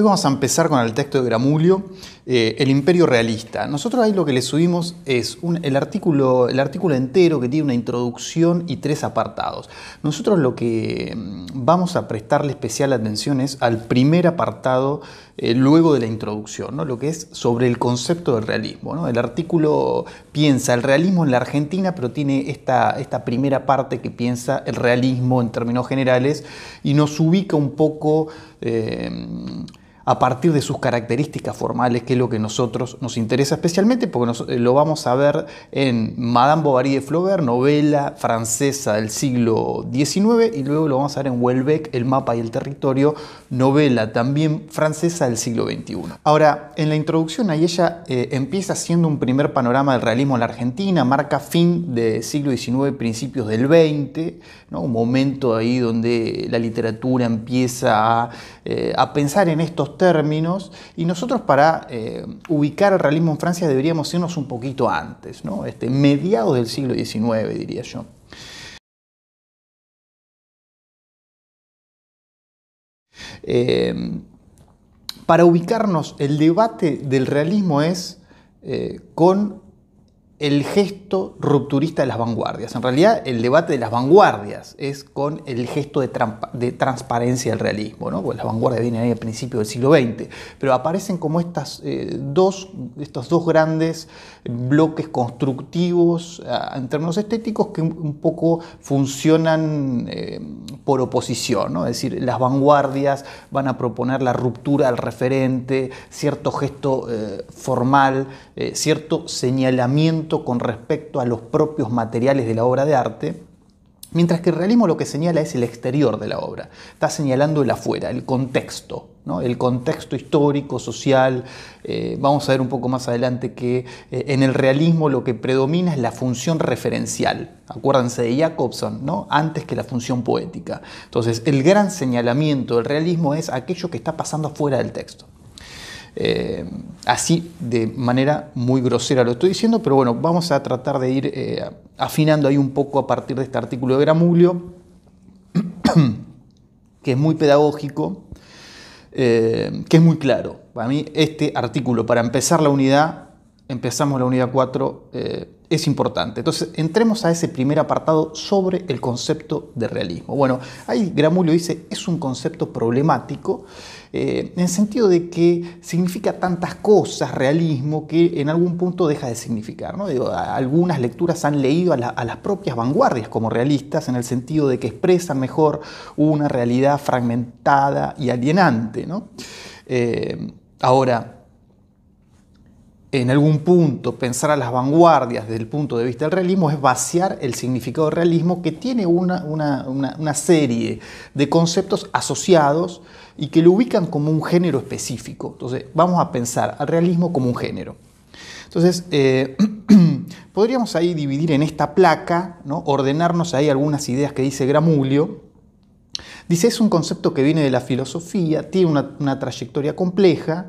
Hoy vamos a empezar con el texto de Gramulio, eh, El Imperio Realista. Nosotros ahí lo que le subimos es el, artículo, el artículo entero que tiene una introducción y tres apartados. Nosotros lo que mm, vamos a prestarle especial atención es al primer apartado eh, luego de la introducción, lo que es sobre el concepto del realismo. El artículo piensa el realismo en la Argentina, pero tiene esta, esta primera parte que piensa el realismo en términos generales y nos ubica un poco... Eh, a partir de sus características formales, que es lo que a nosotros nos interesa especialmente, porque eh, lo vamos a ver en Madame Bovary de Flaubert, novela francesa del siglo XIX, y luego lo vamos a ver en Welbeck, El mapa y el territorio, novela también francesa del siglo XXI. Ahora, en la introducción ahí ella eh, empieza haciendo un primer panorama del realismo en la Argentina, marca fin del siglo XIX, principios del XX, un momento ahí donde la literatura empieza a, eh, a pensar en estos términos y nosotros para eh, ubicar el realismo en Francia deberíamos irnos un poquito antes, ¿no? este, mediados del siglo XIX diría yo. Eh, para ubicarnos, el debate del realismo es eh, con el gesto rupturista de las vanguardias. En realidad, el debate de las vanguardias es con el gesto de, transparencia del realismo, ¿no? Porque las vanguardias vienen ahí al principio del siglo XX, pero aparecen como estas, eh, dos, estos dos grandes bloques constructivos eh, en términos estéticos que un poco funcionan eh, por oposición, Es decir, las vanguardias van a proponer la ruptura al referente, cierto gesto formal, cierto señalamiento con respecto a los propios materiales de la obra de arte, mientras que el realismo lo que señala es el exterior de la obra, está señalando el afuera, el contexto, el contexto histórico, social. Eh, vamos a ver un poco más adelante que eh, en el realismo lo que predomina es la función referencial. Acuérdense de Jacobson, ¿no? antes que la función poética. Entonces, el gran señalamiento del realismo es aquello que está pasando afuera del texto. Eh, así, de manera muy grosera lo estoy diciendo, pero bueno, vamos a tratar de ir eh, afinando ahí un poco a partir de este artículo de Gramulio, que es muy pedagógico, eh, que es muy claro. Para mí, este artículo, para empezar la unidad, empezamos la unidad 4 eh, es importante. Entonces, entremos a ese primer apartado sobre el concepto de realismo. Bueno, ahí Gramulio dice, es un concepto problemático, eh, en el sentido de que significa tantas cosas realismo que en algún punto deja de significar. ¿no? Digo, algunas lecturas han leído a, las propias vanguardias como realistas, en el sentido de que expresan mejor una realidad fragmentada y alienante. ¿no? Eh, ahora, en algún punto pensar a las vanguardias desde el punto de vista del realismo es vaciar el significado del realismo que tiene una, serie de conceptos asociados y que lo ubican como un género específico. Entonces, vamos a pensar al realismo como un género. Entonces, eh, podríamos ahí dividir en esta placa, ¿no? ordenarnos ahí algunas ideas que dice Gramulio. Dice, es un concepto que viene de la filosofía, tiene una, una trayectoria compleja,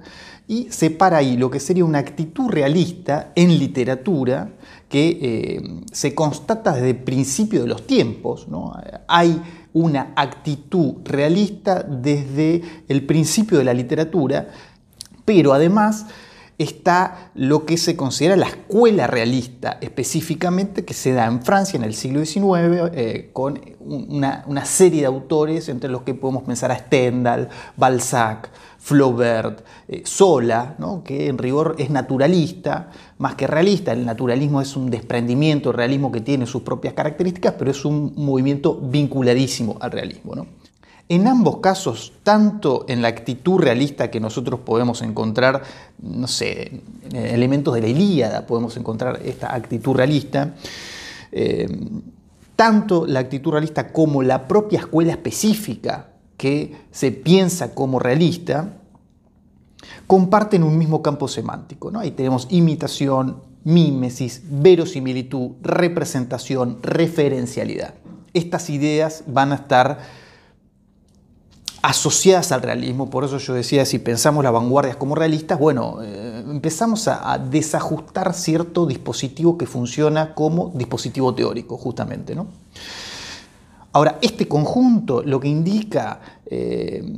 y separa ahí lo que sería una actitud realista en literatura que eh, se constata desde el principio de los tiempos. ¿no? Hay una actitud realista desde el principio de la literatura, pero además está lo que se considera la escuela realista, específicamente que se da en Francia en el siglo XIX, eh, con una, serie de autores, entre los que podemos pensar a Stendhal, Balzac, Flaubert, Sola, eh, que en rigor es naturalista más que realista. El naturalismo es un desprendimiento, el realismo que tiene sus propias características, pero es un movimiento vinculadísimo al realismo. ¿no? En ambos casos, tanto en la actitud realista que nosotros podemos encontrar, no sé, elementos de la Ilíada podemos encontrar esta actitud realista, eh, tanto la actitud realista como la propia escuela específica que se piensa como realista, comparten un mismo campo semántico. ¿no? Ahí tenemos imitación, mímesis, verosimilitud, representación, referencialidad. Estas ideas van a estar asociadas al realismo, por eso yo decía, si pensamos las vanguardias como realistas, bueno, eh, empezamos a, desajustar cierto dispositivo que funciona como dispositivo teórico, justamente. ¿no? Ahora, este conjunto lo que indica... Eh,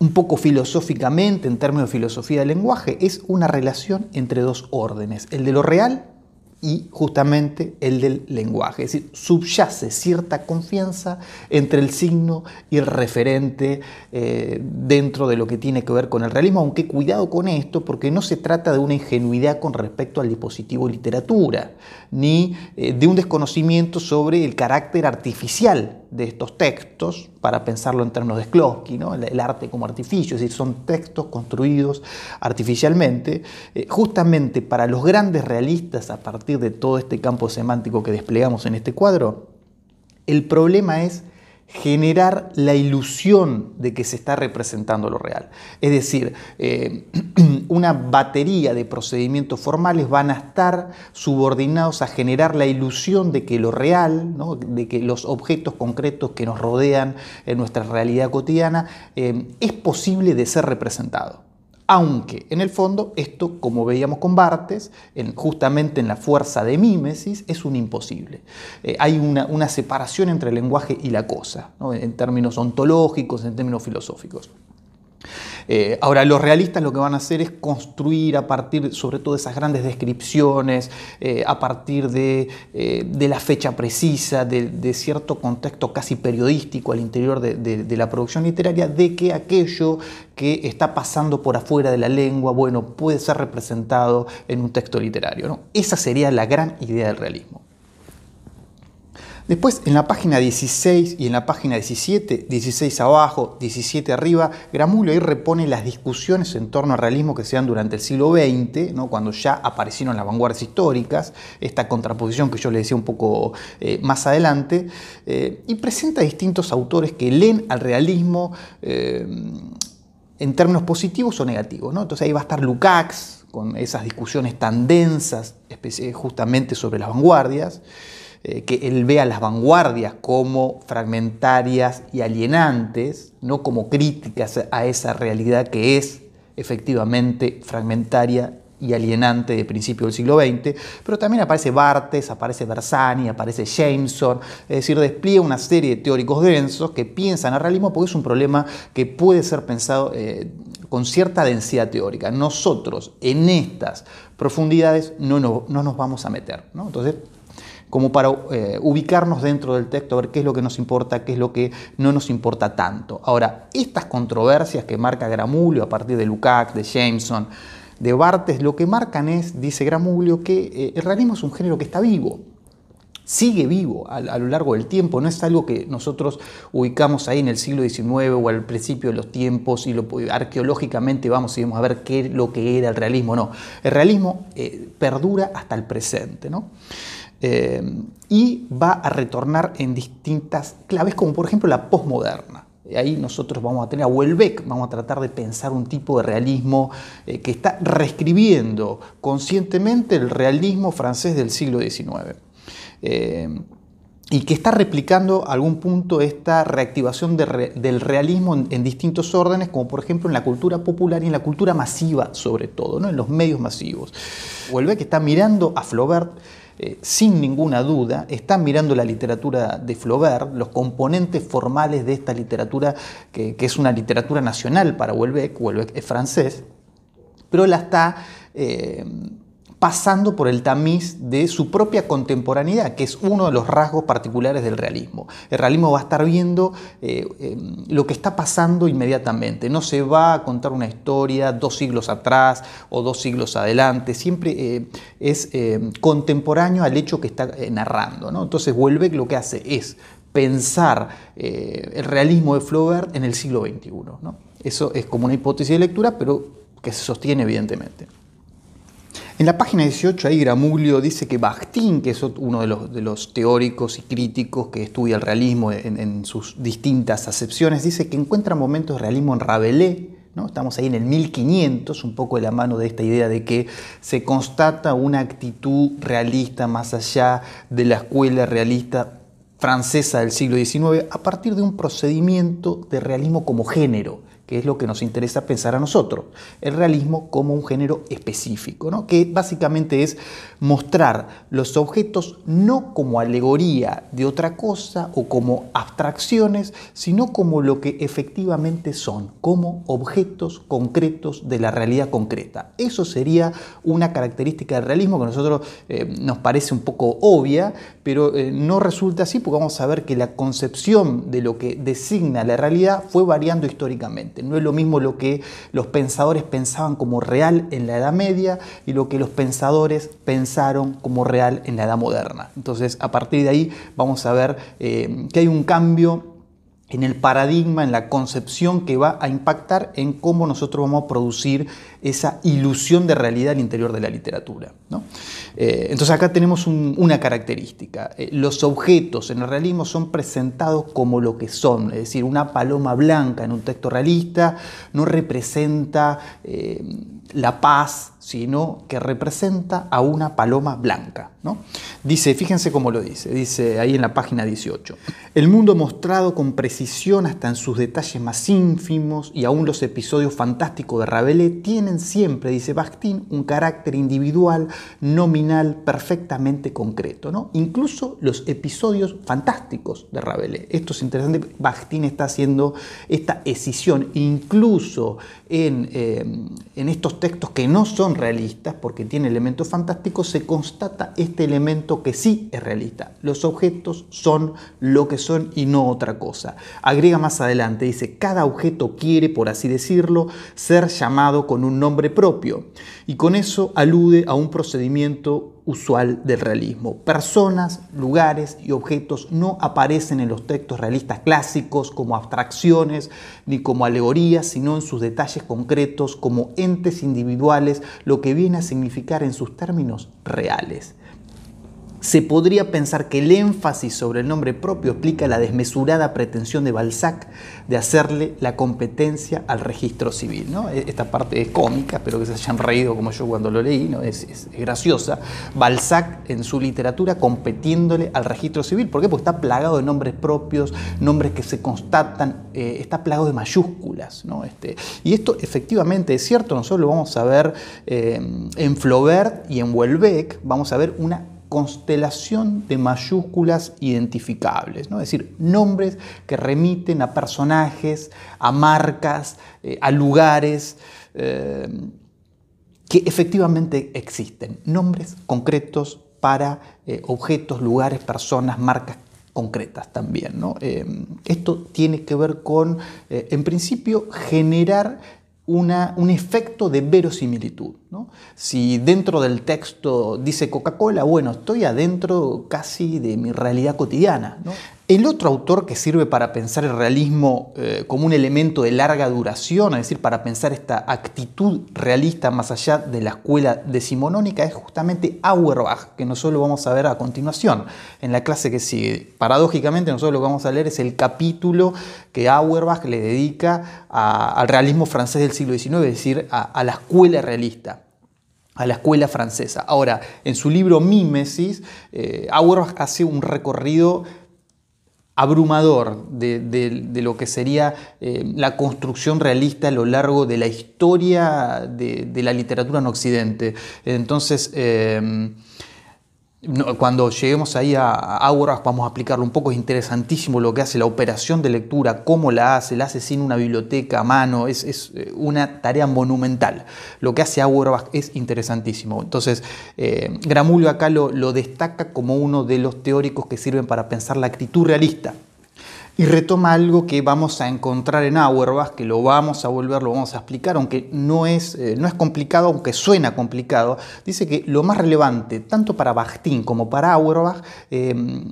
un poco filosóficamente, en términos de filosofía del lenguaje, es una relación entre dos órdenes, el de lo real y justamente el del lenguaje. Es decir, subyace cierta confianza entre el signo y el referente eh, dentro de lo que tiene que ver con el realismo, aunque cuidado con esto, porque no se trata de una ingenuidad con respecto al dispositivo literatura, ni eh, de un desconocimiento sobre el carácter artificial de estos textos, para pensarlo en términos de Sklosky, el, arte como artificio, es decir, son textos construidos artificialmente, eh, justamente para los grandes realistas a partir de todo este campo semántico que desplegamos en este cuadro, el problema es generar la ilusión de que se está representando lo real. Es decir, eh, una batería de procedimientos formales van a estar subordinados a generar la ilusión de que lo real, de que los objetos concretos que nos rodean en nuestra realidad cotidiana, eh, es posible de ser representado. Aunque en el fondo esto, como veíamos con Bartes, justamente en la fuerza de mímesis, es un imposible. Eh, hay una, separación entre el lenguaje y la cosa, en términos ontológicos, en términos filosóficos. Eh, ahora, los realistas lo que van a hacer es construir a partir, sobre todo, de esas grandes descripciones, eh, a partir de, eh, de, la fecha precisa, de, cierto contexto casi periodístico al interior de, la producción literaria, de que aquello que está pasando por afuera de la lengua, bueno, puede ser representado en un texto literario. Esa sería la gran idea del realismo. Después en la página 16 y en la página 17, 16 abajo, 17 arriba, Gramulio ahí repone las discusiones en torno al realismo que se dan durante el siglo XX, cuando ya aparecieron las vanguardias históricas, esta contraposición que yo le decía un poco eh, más adelante, eh, y presenta distintos autores que leen al realismo eh, en términos positivos o negativos. Entonces ahí va a estar Lukács con esas discusiones tan densas justamente sobre las vanguardias. Eh, que él vea las vanguardias como fragmentarias y alienantes, no como críticas a esa realidad que es efectivamente fragmentaria y alienante de principio del siglo XX, pero también aparece Bartes, aparece Bersani, aparece Jameson, es decir, despliega una serie de teóricos densos que piensan al realismo porque es un problema que puede ser pensado eh, con cierta densidad teórica. Nosotros en estas profundidades no, no nos vamos a meter. ¿no? Entonces, como para eh, ubicarnos dentro del texto, a ver qué es lo que nos importa, qué es lo que no nos importa tanto. Ahora, estas controversias que marca Gramulio a partir de Lukács, de Jameson, de Bartes, lo que marcan es, dice Gramulio, que eh, el realismo es un género que está vivo, sigue vivo a, lo largo del tiempo, no es algo que nosotros ubicamos ahí en el siglo XIX o al principio de los tiempos y lo, arqueológicamente vamos y vamos a ver qué es lo que era el realismo, no, el realismo eh, perdura hasta el presente. ¿no? Eh, y va a retornar en distintas claves, como por ejemplo la posmoderna. Ahí nosotros vamos a tener a Welbeck, vamos a tratar de pensar un tipo de realismo eh, que está reescribiendo conscientemente el realismo francés del siglo XIX. Eh, y que está replicando a algún punto esta reactivación del realismo en, distintos órdenes, como por ejemplo en la cultura popular y en la cultura masiva sobre todo, en los medios masivos. que está mirando a Flaubert eh, sin ninguna duda, están mirando la literatura de Flaubert, los componentes formales de esta literatura, que, es una literatura nacional para Huelbeck, Huelbeck es francés, pero la está... Eh, pasando por el tamiz de su propia contemporaneidad, que es uno de los rasgos particulares del realismo. El realismo va a estar viendo eh, em, lo que está pasando inmediatamente, no se va a contar una historia dos siglos atrás o dos siglos adelante, siempre eh, es eh, contemporáneo al hecho que está narrando. Entonces vuelve lo que hace es pensar el realismo de Flaubert en el siglo XXI. Eso es como una hipótesis de lectura, pero que se sostiene evidentemente. En la página 18 ahí Gramulio dice que Bastín, que es uno de los, teóricos y críticos que estudia el realismo en, sus distintas acepciones, dice que encuentra momentos de realismo en Rabelais, ¿no? estamos ahí en el 1500, un poco de la mano de esta idea de que se constata una actitud realista más allá de la escuela realista francesa del siglo XIX a partir de un procedimiento de realismo como género que es lo que nos interesa pensar a nosotros, el realismo como un género específico, que básicamente es mostrar los objetos no como alegoría de otra cosa o como abstracciones, sino como lo que efectivamente son, como objetos concretos de la realidad concreta. Eso sería una característica del realismo que a nosotros eh, nos parece un poco obvia, pero eh, no resulta así porque vamos a ver que la concepción de lo que designa la realidad fue variando históricamente. No es lo mismo lo que los pensadores pensaban como real en la Edad Media y lo que los pensadores pensaron como real en la Edad Moderna. Entonces, a partir de ahí vamos a ver eh, que hay un cambio en el paradigma, en la concepción que va a impactar en cómo nosotros vamos a producir esa ilusión de realidad al interior de la literatura. Eh, entonces acá tenemos una característica. Eh, los objetos en el realismo son presentados como lo que son, es decir, una paloma blanca en un texto realista no representa eh, la paz, sino que representa a una paloma blanca. ¿no? Dice, fíjense cómo lo dice, dice ahí en la página 18. El mundo mostrado con precisión hasta en sus detalles más ínfimos y aún los episodios fantásticos de Rabelais tienen siempre, dice bastín un carácter individual, nominal, perfectamente concreto. ¿no? Incluso los episodios fantásticos de Rabelais. Esto es interesante, Bastín está haciendo esta escisión, incluso en, eh, en estos textos que no son realistas, porque tiene elementos fantásticos, se constata este elemento que sí es realista. Los objetos son lo que son y no otra cosa. Agrega más adelante, dice, cada objeto quiere, por así decirlo, ser llamado con un nombre propio. Y con eso alude a un procedimiento usual del realismo. Personas, lugares y objetos no aparecen en los textos realistas clásicos como abstracciones ni como alegorías, sino en sus detalles concretos como entes individuales, lo que viene a significar en sus términos reales se podría pensar que el énfasis sobre el nombre propio explica la desmesurada pretensión de Balzac de hacerle la competencia al registro civil. ¿no? E-, esta parte es cómica, espero que se hayan reído como yo cuando lo leí, ¿no? es, graciosa. Balzac en su literatura competiéndole al registro civil. ¿Por qué? Porque está plagado de nombres propios, nombres que se constatan, eh, está plagado de mayúsculas. Este, y esto efectivamente es cierto, nosotros lo vamos a ver eh, en Flaubert y en Welbeck, vamos a ver una constelación de mayúsculas identificables, ¿no? es decir, nombres que remiten a personajes, a marcas, eh, a lugares eh, que efectivamente existen, nombres concretos para eh, objetos, lugares, personas, marcas concretas también. esto tiene que ver con, en principio, generar un efecto de verosimilitud. Si dentro del texto dice Coca-Cola, bueno, estoy adentro casi de mi realidad cotidiana. ¿no? El otro autor que sirve para pensar el realismo eh, como un elemento de larga duración, es decir, para pensar esta actitud realista más allá de la escuela decimonónica, es justamente Auerbach, que nosotros lo vamos a ver a continuación en la clase que sigue. Paradójicamente, nosotros lo que vamos a leer es el capítulo que Auerbach le dedica al realismo francés del siglo XIX, es decir, a, la escuela realista a la escuela francesa. Ahora, en su libro Mímesis, eh, Auerbach hace un recorrido abrumador de, lo que sería eh, la construcción realista a lo largo de la historia de, la literatura en Occidente. Entonces, eh, cuando lleguemos ahí a Auerbach, vamos a aplicarlo un poco, es interesantísimo lo que hace, la operación de lectura, cómo la hace, la hace sin una biblioteca a mano, es, eh, una tarea monumental. Lo que hace Auerbach es interesantísimo. Entonces, eh, Gramulio acá lo destaca como uno de los teóricos que sirven para pensar la actitud realista y retoma algo que vamos a encontrar en Auerbach, que lo vamos a volver, lo vamos a explicar, aunque no es, eh, no es complicado, aunque suena complicado. Dice que lo más relevante, tanto para bastín como para Auerbach, eh,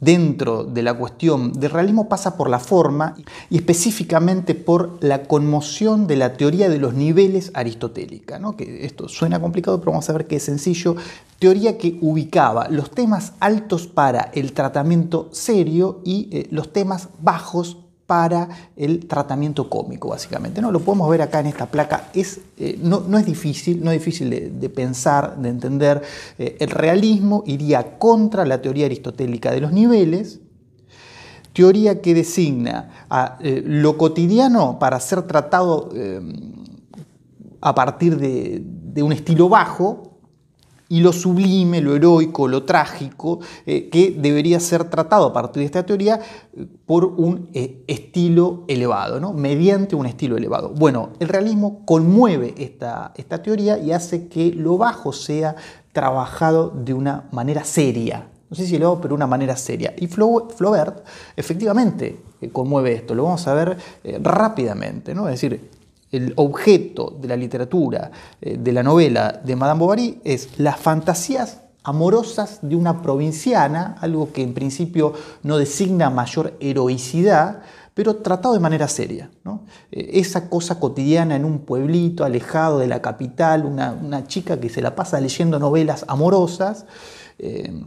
dentro de la cuestión del realismo pasa por la forma y específicamente por la conmoción de la teoría de los niveles aristotélica, ¿no? que esto suena complicado pero vamos a ver que es sencillo, teoría que ubicaba los temas altos para el tratamiento serio y eh, los temas bajos para el tratamiento cómico, básicamente. ¿no? Lo podemos ver acá en esta placa. Es, eh, no, es difícil, no es difícil de, pensar, de entender. Eh, el realismo iría contra la teoría aristotélica de los niveles, teoría que designa a eh, lo cotidiano para ser tratado a partir de un estilo bajo, y lo sublime, lo heroico, lo trágico, eh, que debería ser tratado a partir de esta teoría eh, por un eh, estilo elevado, mediante un estilo elevado. Bueno, el realismo conmueve esta, esta teoría y hace que lo bajo sea trabajado de una manera seria, no sé si lo pero de una manera seria. Y Flaubert efectivamente conmueve esto, lo vamos a ver rápidamente, ¿no? Es decir, el objeto de la literatura, eh, de la novela de Madame Bovary, es las fantasías amorosas de una provinciana, algo que en principio no designa mayor heroicidad, pero tratado de manera seria. Eh, esa cosa cotidiana en un pueblito alejado de la capital, una, chica que se la pasa leyendo novelas amorosas. Eh,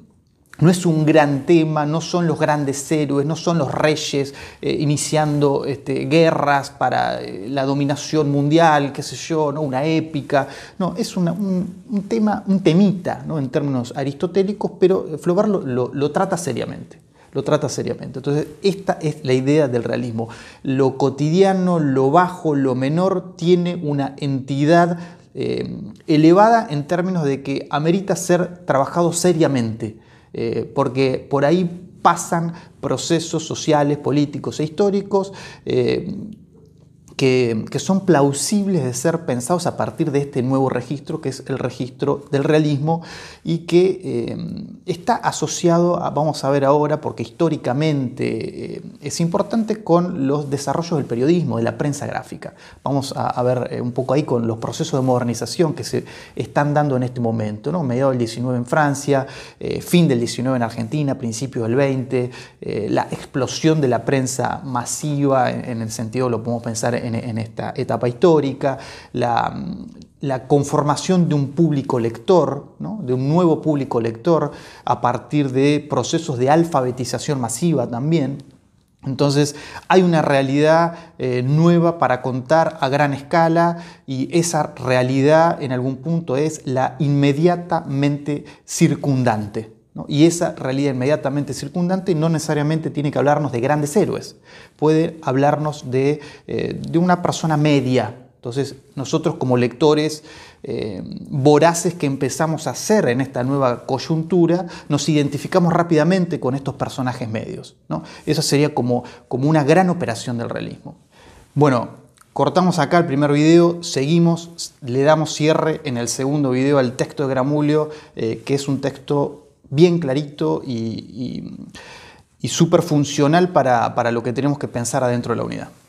no es un gran tema, no son los grandes héroes, no son los reyes eh, iniciando este, guerras para eh, la dominación mundial, qué sé yo, ¿no? una épica. No, es un, tema, un temita ¿no? en términos aristotélicos, pero eh, Flaubert lo, trata seriamente lo trata seriamente. Entonces, esta es la idea del realismo. Lo cotidiano, lo bajo, lo menor, tiene una entidad elevada en términos de que amerita ser trabajado seriamente. Eh, porque por ahí pasan procesos sociales, políticos e históricos eh, que, son plausibles de ser pensados a partir de este nuevo registro, que es el registro del realismo, y que eh, está asociado, vamos a ver ahora, porque históricamente eh, es importante con los desarrollos del periodismo, de la prensa gráfica. Vamos a, ver eh, un poco ahí con los procesos de modernización que se están dando en este momento, ¿no? mediados del 19 en Francia, fin del 19 en Argentina, principio del 20, la explosión de la prensa masiva en, el sentido, lo podemos pensar en, esta etapa histórica, la la conformación de un público lector, de un nuevo público lector, a partir de procesos de alfabetización masiva también. Entonces hay una realidad eh, nueva para contar a gran escala y esa realidad en algún punto es la inmediatamente circundante. Y esa realidad inmediatamente circundante no necesariamente tiene que hablarnos de grandes héroes, puede hablarnos de, eh, de una persona media, entonces, nosotros como lectores eh, voraces que empezamos a hacer en esta nueva coyuntura, nos identificamos rápidamente con estos personajes medios. ¿no? Esa sería como, como una gran operación del realismo. Bueno, cortamos acá el primer video, seguimos, le damos cierre en el segundo video al texto de Gramulio, eh, que es un texto bien clarito y, súper funcional para, para lo que tenemos que pensar adentro de la unidad.